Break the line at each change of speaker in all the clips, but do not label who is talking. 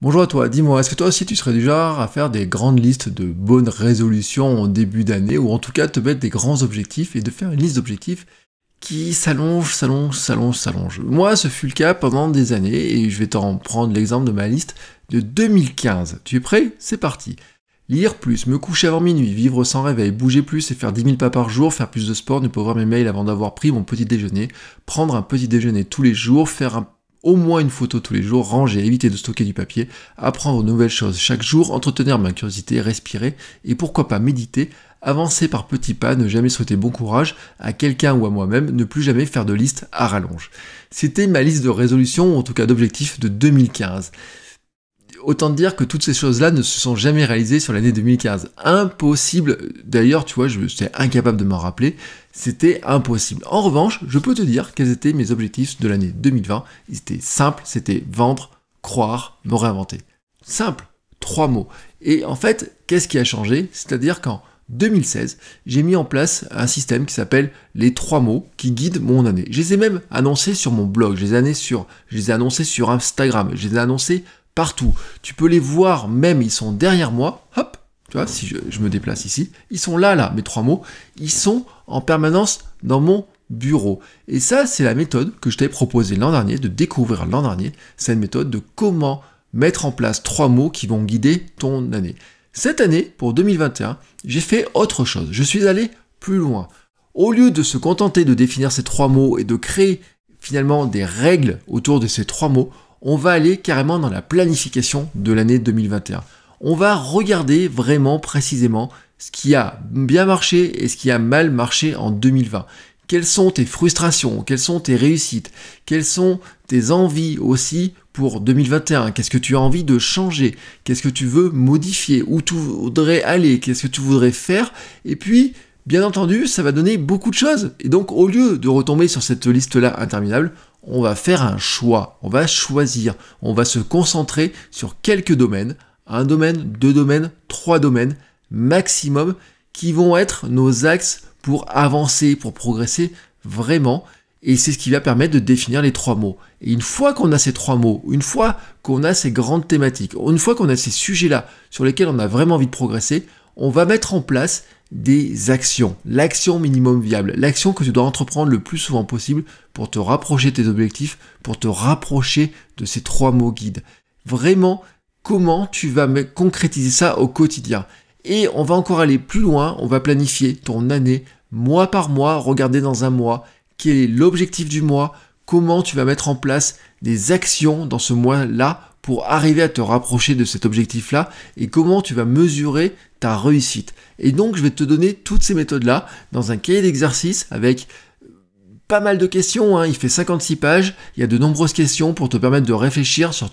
Bonjour à toi, dis-moi, est-ce que toi aussi tu serais du genre à faire des grandes listes de bonnes résolutions en début d'année, ou en tout cas te mettre des grands objectifs et de faire une liste d'objectifs qui s'allonge, s'allonge, s'allonge, s'allonge. Moi, ce fut le cas pendant des années, et je vais t'en prendre l'exemple de ma liste de 2015. Tu es prêt C'est parti. Lire plus, me coucher avant minuit, vivre sans réveil, bouger plus et faire 10 000 pas par jour, faire plus de sport, ne pas voir mes mails avant d'avoir pris mon petit déjeuner, prendre un petit déjeuner tous les jours, faire un au moins une photo tous les jours, ranger, éviter de stocker du papier, apprendre de nouvelles choses chaque jour, entretenir ma curiosité, respirer et pourquoi pas méditer, avancer par petits pas, ne jamais souhaiter bon courage à quelqu'un ou à moi-même, ne plus jamais faire de liste à rallonge. C'était ma liste de résolutions, ou en tout cas d'objectifs de 2015 autant dire que toutes ces choses-là ne se sont jamais réalisées sur l'année 2015. Impossible. D'ailleurs, tu vois, je suis incapable de m'en rappeler. C'était impossible. En revanche, je peux te dire quels étaient mes objectifs de l'année 2020. Ils étaient simples. C'était vendre, croire, me réinventer. Simple. Trois mots. Et en fait, qu'est-ce qui a changé C'est-à-dire qu'en 2016, j'ai mis en place un système qui s'appelle les trois mots qui guident mon année. Je les ai même annoncés sur mon blog, je les ai, sur, je les ai annoncés sur Instagram, je les ai annoncés partout. Tu peux les voir même, ils sont derrière moi. Hop, tu vois, si je, je, me déplace ici, ils sont là, là, mes trois mots. Ils sont en permanence dans mon bureau. Et ça, c'est la méthode que je t'ai proposée l'an dernier, de découvrir l'an dernier. C'est une méthode de comment mettre en place trois mots qui vont guider ton année. Cette année, pour 2021, j'ai fait autre chose. Je suis allé plus loin. Au lieu de se contenter de définir ces trois mots et de créer finalement des règles autour de ces trois mots, on va aller carrément dans la planification de l'année 2021. On va regarder vraiment précisément ce qui a bien marché et ce qui a mal marché en 2020. Quelles sont tes frustrations Quelles sont tes réussites Quelles sont tes envies aussi pour 2021 Qu'est-ce que tu as envie de changer Qu'est-ce que tu veux modifier Où tu voudrais aller Qu'est-ce que tu voudrais faire Et puis, Bien entendu, ça va donner beaucoup de choses. Et donc, au lieu de retomber sur cette liste-là interminable, on va faire un choix. On va choisir. On va se concentrer sur quelques domaines. Un domaine, deux domaines, trois domaines maximum qui vont être nos axes pour avancer, pour progresser vraiment. Et c'est ce qui va permettre de définir les trois mots. Et une fois qu'on a ces trois mots, une fois qu'on a ces grandes thématiques, une fois qu'on a ces sujets-là sur lesquels on a vraiment envie de progresser, on va mettre en place des actions. L'action minimum viable, l'action que tu dois entreprendre le plus souvent possible pour te rapprocher de tes objectifs, pour te rapprocher de ces trois mots guides. Vraiment, comment tu vas concrétiser ça au quotidien Et on va encore aller plus loin, on va planifier ton année mois par mois, regarder dans un mois quel est l'objectif du mois, comment tu vas mettre en place des actions dans ce mois-là pour arriver à te rapprocher de cet objectif-là et comment tu vas mesurer ta réussite. Et donc, je vais te donner toutes ces méthodes-là dans un cahier d'exercice avec pas mal de questions. Hein. Il fait 56 pages. Il y a de nombreuses questions pour te permettre de réfléchir sur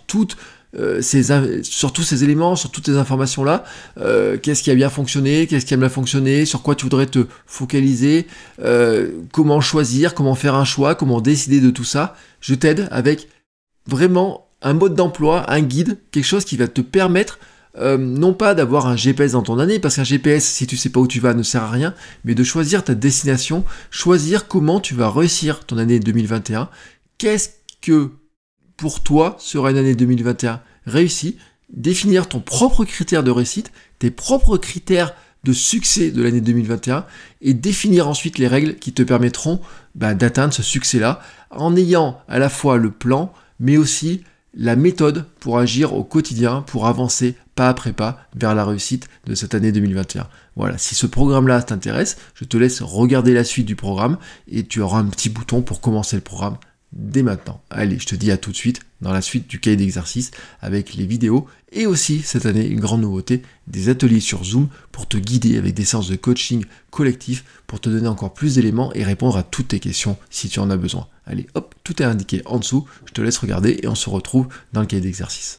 euh, tous ces éléments, sur toutes ces informations-là, euh, qu'est-ce qui a bien fonctionné, qu'est-ce qui a mal fonctionné, sur quoi tu voudrais te focaliser, euh, comment choisir, comment faire un choix, comment décider de tout ça. Je t'aide avec vraiment un mode d'emploi, un guide, quelque chose qui va te permettre euh, non pas d'avoir un GPS dans ton année, parce qu'un GPS, si tu sais pas où tu vas, ne sert à rien, mais de choisir ta destination, choisir comment tu vas réussir ton année 2021. Qu'est-ce que pour toi sera une année 2021 réussie Définir ton propre critère de réussite, tes propres critères de succès de l'année 2021 et définir ensuite les règles qui te permettront bah, d'atteindre ce succès-là en ayant à la fois le plan mais aussi la méthode pour agir au quotidien, pour avancer pas après pas vers la réussite de cette année 2021. Voilà, si ce programme-là t'intéresse, je te laisse regarder la suite du programme et tu auras un petit bouton pour commencer le programme dès maintenant. Allez, je te dis à tout de suite dans la suite du cahier d'exercice avec les vidéos et aussi cette année une grande nouveauté, des ateliers sur Zoom pour te guider avec des séances de coaching collectif pour te donner encore plus d'éléments et répondre à toutes tes questions si tu en as besoin. Allez, hop, tout est indiqué en dessous, je te laisse regarder et on se retrouve dans le cahier d'exercice.